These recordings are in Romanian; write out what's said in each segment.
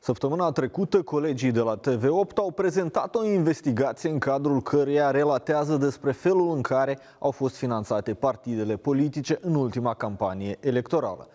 Săptămâna trecută, colegii de la TV8 au prezentat o investigație în cadrul căreia relatează despre felul în care au fost finanțate partidele politice în ultima campanie electorală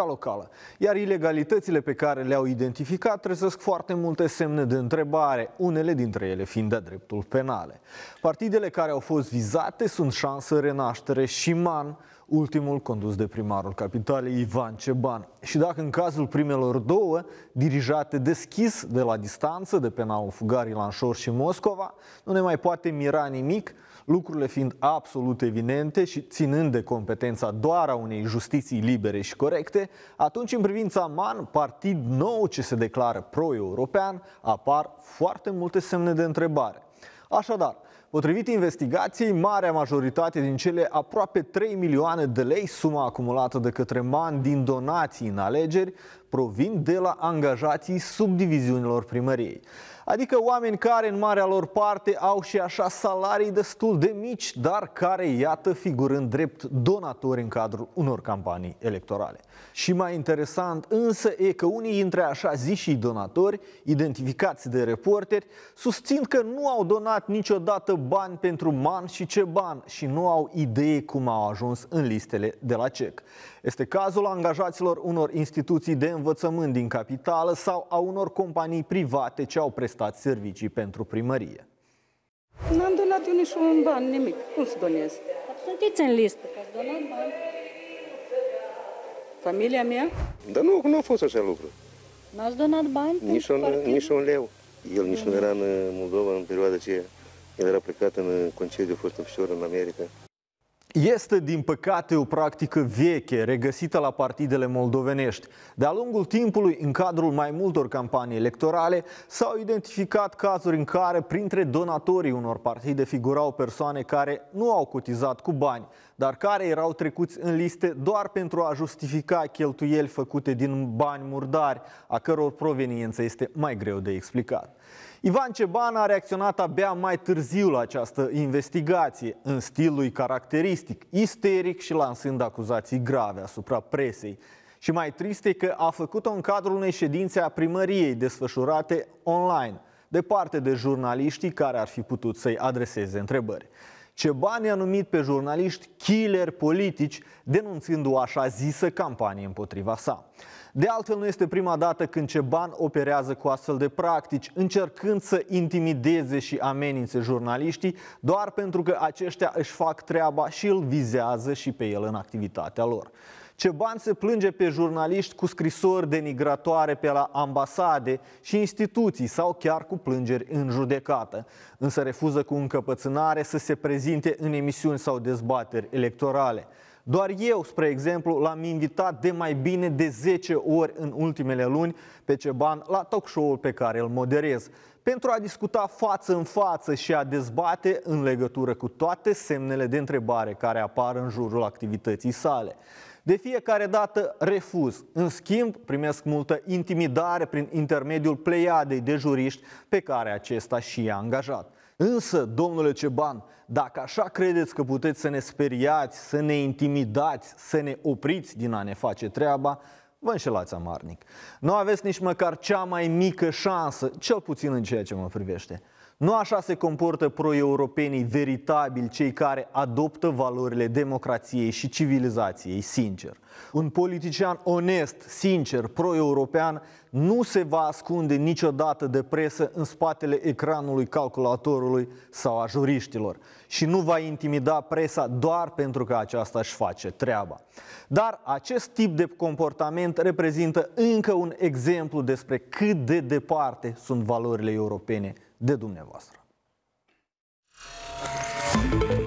cea locală. Iar ilegalitățile pe care le-au identificat trezesc foarte multe semne de întrebare, unele dintre ele fiind de dreptul penale. Partidele care au fost vizate sunt Șansă, Renaștere și MAN, ultimul condus de primarul capitalei Ivan Ceban. Și dacă în cazul primelor două, dirijate deschis de la distanță de penalul fugarii Lanșor și Moscova, nu ne mai poate mira nimic, lucrurile fiind absolut evidente și ținând de competența doar a unei justiții libere și corecte, atunci în privința MAN, partid nou ce se declară pro-european, apar foarte multe semne de întrebare. Așadar, Potrivit investigației, marea majoritate din cele aproape 3 milioane de lei, suma acumulată de către MAN din donații în alegeri, provin de la angajații subdiviziunilor primăriei. Adică oameni care în marea lor parte au și așa salarii destul de mici, dar care, iată, figurând drept donatori în cadrul unor campanii electorale. Și mai interesant însă e că unii dintre așa zișii donatori, identificați de reporteri, susțin că nu au donat niciodată bani pentru Man și ce ban și nu au idee cum au ajuns în listele de la CEC. Este cazul angajaților unor instituții de învățământ din capitală sau a unor companii private ce au prestat servicii pentru primărie. N-am donat eu niciun ban, nimic. Cum să donez? Sunteți în listă, că donat Familia mea? Dar nu, nu a fost așa lucru. N-ați donat bani? Nici un, nici un leu. El nici nu era în Moldova în perioada aceea. El era plecat în concediu, a fost ofișor în America. Este, din păcate, o practică veche, regăsită la partidele moldovenești. De-a lungul timpului, în cadrul mai multor campanii electorale, s-au identificat cazuri în care, printre donatorii unor partide, figurau persoane care nu au cotizat cu bani, dar care erau trecuți în liste doar pentru a justifica cheltuieli făcute din bani murdari, a căror proveniență este mai greu de explicat. Ivan Ceban a reacționat abia mai târziu la această investigație, în stilul lui caracteristic, isteric și lansând acuzații grave asupra presei. Și mai trist e că a făcut-o în cadrul unei ședințe a primăriei desfășurate online, departe de jurnaliștii care ar fi putut să-i adreseze întrebări. Ceban a numit pe jurnaliști killer politici, denunțând o așa zisă campanie împotriva sa. De altfel, nu este prima dată când Ceban operează cu astfel de practici, încercând să intimideze și amenințe jurnaliștii, doar pentru că aceștia își fac treaba și îl vizează și pe el în activitatea lor. Ceban se plânge pe jurnaliști cu scrisori denigratoare pe la ambasade și instituții sau chiar cu plângeri în judecată, însă refuză cu încăpățânare să se prezinte în emisiuni sau dezbateri electorale. Doar eu, spre exemplu, l-am invitat de mai bine de 10 ori în ultimele luni pe Ceban la talk show-ul pe care îl moderez pentru a discuta față în față și a dezbate în legătură cu toate semnele de întrebare care apar în jurul activității sale. De fiecare dată refuz. În schimb, primesc multă intimidare prin intermediul pleiadei de juriști pe care acesta și i-a angajat. Însă, domnule Ceban, dacă așa credeți că puteți să ne speriați, să ne intimidați, să ne opriți din a ne face treaba, vă înșelați amarnic. Nu aveți nici măcar cea mai mică șansă, cel puțin în ceea ce mă privește. Nu așa se comportă pro-europenii veritabili, cei care adoptă valorile democrației și civilizației, sincer. Un politician onest, sincer, pro-european nu se va ascunde niciodată de presă în spatele ecranului calculatorului sau a juriștilor și nu va intimida presa doar pentru că aceasta își face treaba. Dar acest tip de comportament reprezintă încă un exemplu despre cât de departe sunt valorile europene de dumneavoastră. Thank you.